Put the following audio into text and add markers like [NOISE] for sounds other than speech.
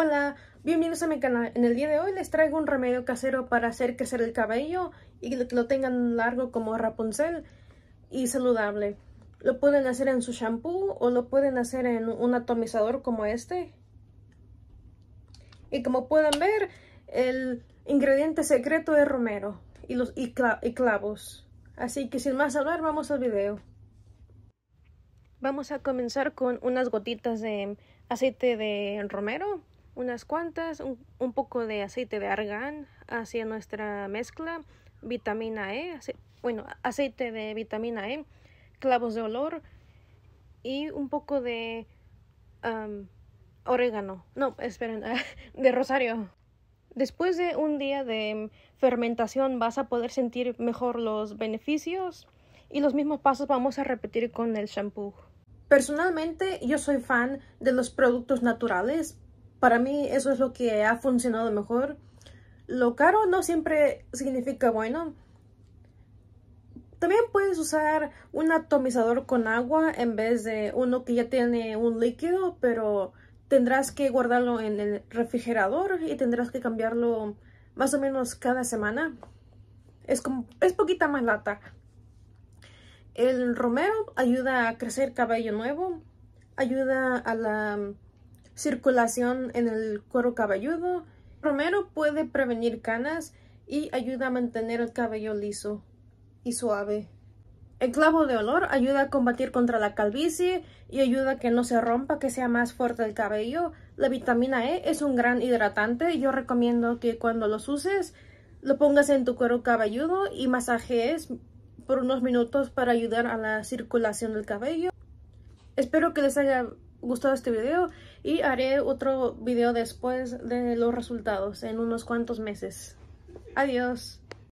Hola, bienvenidos a mi canal. En el día de hoy les traigo un remedio casero para hacer crecer el cabello y que lo tengan largo como Rapunzel y saludable. Lo pueden hacer en su shampoo o lo pueden hacer en un atomizador como este. Y como pueden ver, el ingrediente secreto es romero y, los, y clavos. Así que sin más hablar, vamos al video. Vamos a comenzar con unas gotitas de aceite de romero unas cuantas, un, poco de aceite de argán hacia nuestra mezcla, vitamina E, bueno, aceite de vitamina E, clavos de olor y un poco de orégano, no, esperen, [LAUGHS] de rosario. Después de un día de fermentación vas a poder sentir mejor los beneficios y los mismos pasos vamos a repetir con el shampoo. Personalmente yo soy fan de los productos naturales para mí eso es lo que ha funcionado mejor. Lo caro no siempre significa bueno. También puedes usar un atomizador con agua en vez de uno que ya tiene un líquido, pero tendrás que guardarlo en el refrigerador y tendrás que cambiarlo más o menos cada semana. Es, como, es poquita más lata. El romero ayuda a crecer cabello nuevo, ayuda a la circulación en el cuero cabelludo. Romero puede prevenir canas y ayuda a mantener el cabello liso y suave. El clavo de olor ayuda a combatir contra la calvicie y ayuda a que no se rompa, que sea más fuerte el cabello. La vitamina E es un gran hidratante. Yo recomiendo que cuando los uses lo pongas en tu cuero cabelludo y masajes por unos minutos para ayudar a la circulación del cabello. Espero que les haya gustado este video y haré otro video después de los resultados en unos cuantos meses. Adiós.